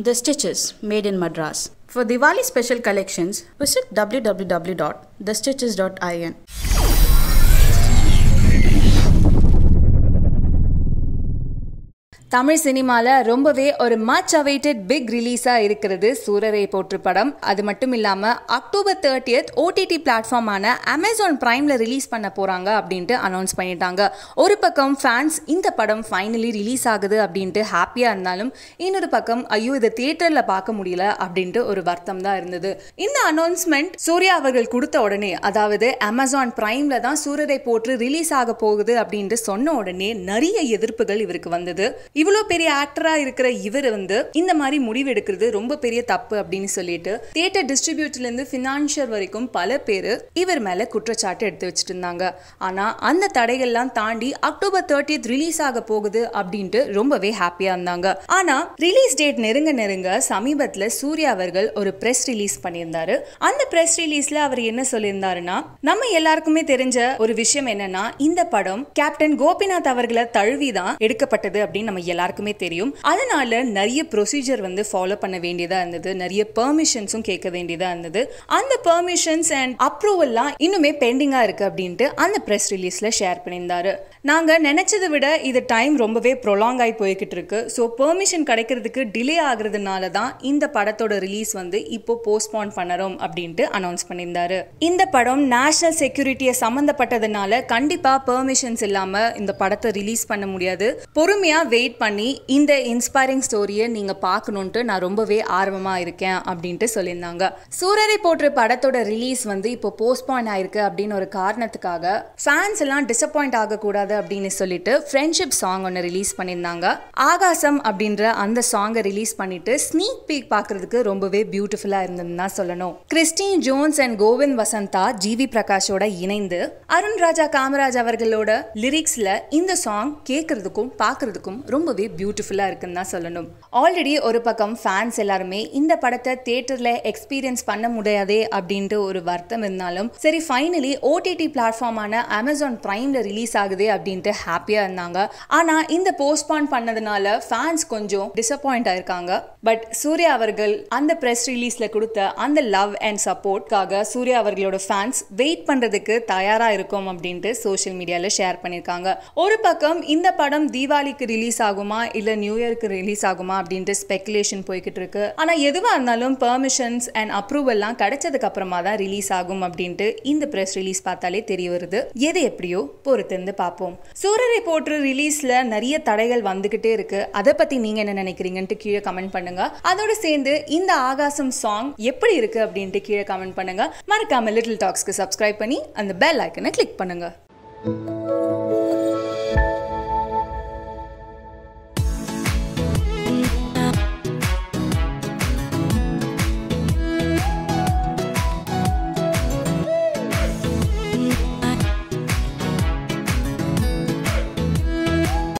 the stitches made in Madras. For Diwali special collections, visit www.thestitches.in. Tamil சினிமாவில் ரொம்பவே ஒரு much awaited big ரிலீஸாக இருக்கிறது சூரரை போற்று படம் அது மட்டும் இல்லாமல் அக்டோபர் தேர்ட்டியத் ஓடிடி பிளாட்ஃபார்மான அமேசான் ப்ரைமில் ரிலீஸ் பண்ண போகிறாங்க அப்படின்ட்டு அனௌன்ஸ் பண்ணிட்டாங்க ஒரு பக்கம் ஃபேன்ஸ் இந்த படம் ஃபைனலி ரிலீஸ் ஆகுது அப்படின்ட்டு ஹாப்பியாக இருந்தாலும் இன்னொரு பக்கம் ஐயோ இதை தியேட்டரில் பார்க்க முடியல அப்படின்ட்டு ஒரு வருத்தம் தான் இருந்தது இந்த அனௌன்ஸ்மெண்ட் சூர்யா அவர்கள் கொடுத்த உடனே அதாவது அமேசான் ப்ரைமில் தான் சூரரை போற்று ரிலீஸ் ஆக போகுது அப்படின்ட்டு சொன்ன உடனே நிறைய எதிர்ப்புகள் இவருக்கு வந்தது இவ்வளோ பெரிய ஆக்டராக இருக்கிற இவர் வந்து இந்த மாதிரி முடிவு எடுக்கிறது ரொம்ப பெரிய தப்பு அப்படின்னு சொல்லிட்டு தியேட்டர் டிஸ்ட்ரிபியூட்டர்லேருந்து ஃபினான்ஷியர் வரைக்கும் பல பேர் இவர் மேலே குற்றச்சாட்டு எடுத்து வச்சுட்டு இருந்தாங்க ஆனால் அந்த தடைகள்லாம் தாண்டி அக்டோபர் தேர்ட்டித் ரிலீஸ் ஆக போகுது அப்படின்ட்டு ரொம்பவே ஹாப்பியாக இருந்தாங்க ஆனால் ரிலீஸ் டேட் நெருங்க நெருங்க சமீபத்தில் சூர்யா அவர்கள் ஒரு ப்ரெஸ் ரிலீஸ் பண்ணியிருந்தாரு அந்த ப்ரெஸ் ரிலீஸில் அவர் என்ன சொல்லியிருந்தாருன்னா நம்ம எல்லாருக்குமே தெரிஞ்ச ஒரு விஷயம் என்னன்னா இந்த படம் கேப்டன் கோபிநாத் அவர்களை தழுவி தான் எடுக்கப்பட்டது அப்படின்னு நம்ம எல்லாருக்குமே தெரியும் அதனால நிறைய ப்ரொசீஜர் வந்து ஃபாலோ பண்ண வேண்டியதாக இருந்தது நிறைய பெர்மிஷன்ஸும் கேட்க வேண்டியதாக இருந்தது அந்த பெர்மிஷன்ஸ் அண்ட் அப்ரூவல்லாம் இன்னுமே பெண்டிங்காக இருக்குது அப்படின்ட்டு அந்த ப்ரெஸ் ரிலீஸில் ஷேர் பண்ணியிருந்தாரு நாங்கள் நினச்சதை விட இது டைம் ரொம்பவே ப்ரொலாங் ஆகி போய்கிட்டு இருக்கு ஸோ பெர்மிஷன் கிடைக்கிறதுக்கு டிலே ஆகுறதுனால தான் இந்த படத்தோட ரிலீஸ் வந்து இப்போ போஸ்ட்போன் பண்ணறோம் அப்படின்ட்டு அனௌன்ஸ் பண்ணியிருந்தாரு இந்த படம் நேஷனல் செக்யூரிட்டியை சம்மந்தப்பட்டதுனால கண்டிப்பாக பெர்மிஷன்ஸ் இல்லாமல் இந்த படத்தை ரிலீஸ் பண்ண முடியாது பொறுமையாக வெயிட் பண்ணி இந்த இன்ஸ்பைரிங் ஸ்டோரியை நீங்கள் பார்க்கணுன்ட்டு நான் ரொம்பவே ஆர்வமாக இருக்கேன் அப்படின்ட்டு சொல்லியிருந்தாங்க சூரரை போற்று படத்தோட ரிலீஸ் வந்து இப்போ போஸ்ட்போன் ஆயிருக்கு அப்படின்னு ஒரு காரணத்துக்காக ஃபேன்ஸ் எல்லாம் டிசப்பாயிண்ட் ஆகக்கூடாது அப்படின்னு சொல்லிட்டு ஃப்ரெண்ட்ஷிப் சாங் ஒன்று ரிலீஸ் பண்ணியிருந்தாங்க ஆகாசம் அப்படின்ற அந்த சாங்கை ரிலீஸ் பண்ணிட்டு ஸ்னீக் பீக் பார்க்கறதுக்கு ரொம்பவே பியூட்டிஃபுல்லாக இருந்ததுன்னு தான் சொல்லணும் Christine Jones and Govind Vasantha GV பிரகாஷோட இணைந்து அருண் ராஜா காமராஜ் அவர்களோட லிரிக்ஸில் இந்த சாங் கேட்கறதுக்கும் பார்க்கறதுக்கும் ரொம்ப ரொம்பவே பியூட்டிஃபுல்லாக இருக்குன்னு தான் சொல்லணும் ஆல்ரெடி ஒரு பக்கம் ஃபேன்ஸ் எல்லாருமே இந்த படத்தை தேட்டரில் எக்ஸ்பீரியன்ஸ் பண்ண முடியாதே அப்படின்ட்டு ஒரு வருத்தம் இருந்தாலும் சரி ஃபைனலி ஓடிடி பிளாட்ஃபார்மான அமேசான் ப்ரைமில் ரிலீஸ் ஆகுது அப்படின்ட்டு ஹாப்பியாக இருந்தாங்க ஆனால் இந்த போஸ்ட்பான் பண்ணதுனால ஃபேன்ஸ் கொஞ்சம் டிசப்பாயிண்ட் ஆயிருக்காங்க பட் சூர்யா அவர்கள் அந்த ப்ரெஸ் ரிலீஸில் கொடுத்த அந்த லவ் அண்ட் சப்போர்ட்காக சூர்யா அவர்களோட ஃபேன்ஸ் வெயிட் பண்ணுறதுக்கு தயாராக இருக்கும் அப்படின்ட்டு சோஷியல் மீடியாவில் ஷேர் பண்ணியிருக்காங்க ஒரு பக்கம் இந்த படம் தீபாவளிக்கு ரிலீஸ் ஆகும் ஆகுமா இல்ல நியூ இயர்க்கு ரிலீஸ் ஆகுமா அப்படின்ட்டு ஸ்பெகுலேஷன் போய்கிட்டு இருக்கு ஆனா எதுவா இருந்தாலும் பெர்மிஷன்ஸ் அண்ட் அப்ரூவல்லாம் கிடைச்சதுக்கு அப்புறமா தான் ரிலீஸ் ஆகும் அப்படின்ட்டு இந்த பிரஸ் ரிலீஸ் பார்த்தாலே தெரிய வருது எது எப்படியோ பொறுத்திருந்து பார்ப்போம் சூரரை போற்று ரிலீஸ்ல நிறைய தடைகள் வந்துகிட்டே இருக்கு அதை பத்தி நீங்க என்ன நினைக்கிறீங்கன்ட்டு கீழே கமெண்ட் பண்ணுங்க அதோடு சேர்ந்து இந்த ஆகாசம் சாங் எப்படி இருக்கு அப்படின்ட்டு கீழே கமெண்ட் பண்ணுங்க மறக்காம லிட்டில் டாக்ஸ்க்கு சப்ஸ்கிரைப் பண்ணி அந்த பெல் ஐக்கனை கிளிக் பண்ணுங்க thank you